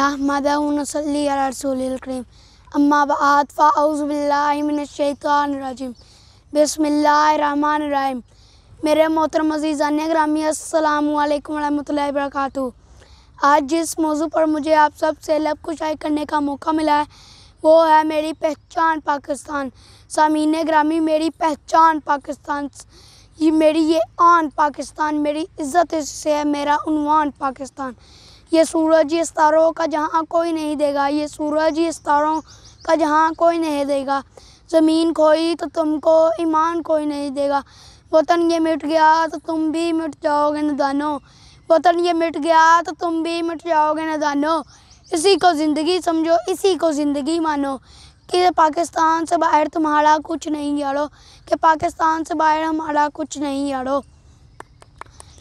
नाहमदीम अम्माबाद फ़ाउज़बिल्लिमिनशैतानरजीम बसमिल्लाम मेरे मोहतरम अज़ीज़ अन्य ग्रामी अल्लाम वरहमल वर्क आज जिस मौजू पर मुझे आप सब से लब कुशाई करने का मौका मिला है वो है मेरी पहचान पाकिस्तान सामीन ग्रामी मेरी पहचान पाकिस्तान ये मेरी ये आन पाकिस्तान मेरी इज़्ज़त से है मेरा उनवान पाकिस्तान ये सूरज ये सितारों का जहाँ कोई नहीं देगा ये सूरज ये सितारों का जहाँ कोई नहीं देगा ज़मीन खोई तो तुमको ईमान कोई नहीं देगा वतन ये मिट गया तो तुम भी मिट जाओगे नदानो वतन ये मिट गया तो तुम भी मिट जाओगे नदानो इसी को ज़िंदगी समझो इसी को ज़िंदगी मानो कि पाकिस्तान से बाहर तुम्हारा कुछ नहीं यारो कि पाकिस्तान से बाहर हमारा कुछ नहीं यारो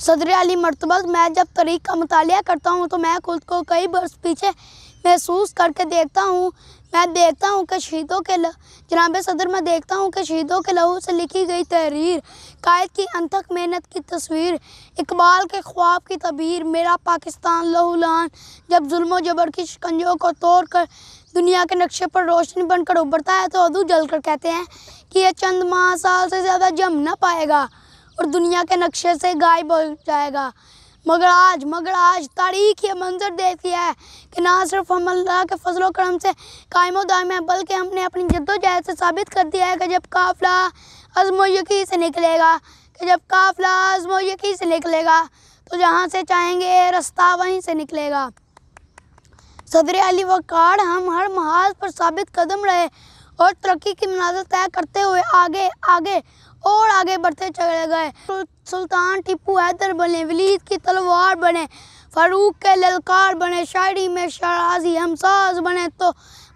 सदर अली मरतबा मैं जब तरीक का मतलब करता हूँ तो मैं खुद को कई बर्स पीछे महसूस करके देखता हूँ मैं देखता हूँ कि शहीदों के जनाब सदर मैं देखता हूँ कि शहीदों के लहू से लिखी गई तहरीर कायद की अनथक मेहनत की तस्वीर इकबाल के ख्वाब की तबीर मेरा पाकिस्तान लान जब जुल्म जबर की शिकंजों को तोड़ कर दुनिया के नक्शे पर रोशनी बनकर उभरता है तो अदू जल कर कहते हैं कि यह चंद माह साल से ज़्यादा जम ना पाएगा और दुनिया के नक्शे से गायब हो जाएगा मगर आज मगर आज तारीख ये मंजर देती है कि ना सिर्फ हम अल्लाह के फजलो करम से कायम दायम है बल्कि हमने अपनी जद्दोजहद से साबित कर दिया है कि जब काफिला अजमो यकी से निकलेगा कि जब काफिला अजमो यकी से निकलेगा तो जहाँ से चाहेंगे रास्ता वहीं से निकलेगा सदर अली वकार हम हर महाज पर साबित कदम रहे और तरक्की की मनाजर तय करते हुए आगे आगे और आगे बढ़ते चले गए सुल्तान टिप्पू हैदर बने वलीद की तलवार बने फारूक के ललकार बने शायरी में शराजी हम साज़ बने तो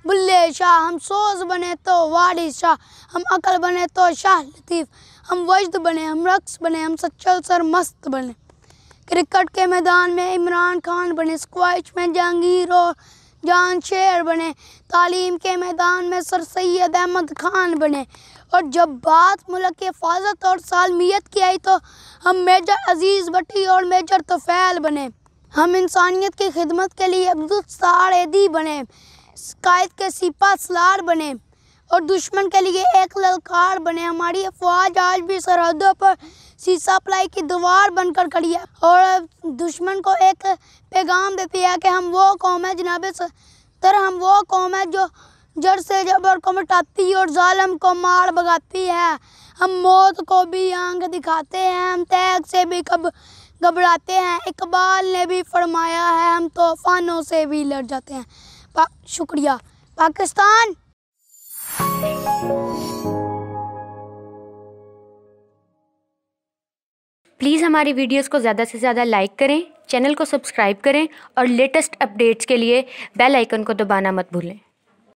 बुल्ले शाह हम सोज बने तो वारि शाह हम अकल बने तो शाह लतीफ़ हम वजद बने हम रक्स बने हम सच्चल सर मस्त बने क्रिकेट के मैदान में इमरान खान बने स्क्वाश में जहांगीर और जान शेर बने तालीम के मैदान में सर सैद अहमद खान बने और जब बात मुल्क की हिफाजत और सालमियत की आई तो हम मेजर अजीज़ भट्टी और मेजर तोफ़ैल बने हम इंसानियत की खिदमत के लिए अब्दुलसार एदी बने कायद के सिपा सलार बने और दुश्मन के लिए एक ललकार बने हमारी अफवाज आज भी सरहदों पर सीसा प्लाई की दीवार बनकर खड़ी है और दुश्मन को एक पैगाम देती है कि हम वो कौम है जनाब तर हम वो कौम है जो जड़ से जबर को मिटाती और जालम को मार भगाती है हम मौत को भी आंग दिखाते हैं हम तैग से भी कब घबराते हैं इकबाल ने भी फरमाया है हम तूफानों से भी लड़ जाते हैं पा, शुक्रिया पाकिस्तान प्लीज़ हमारी वीडियोस को ज़्यादा से ज़्यादा लाइक करें चैनल को सब्सक्राइब करें और लेटेस्ट अपडेट्स के लिए बेल आइकन को दबाना मत भूलें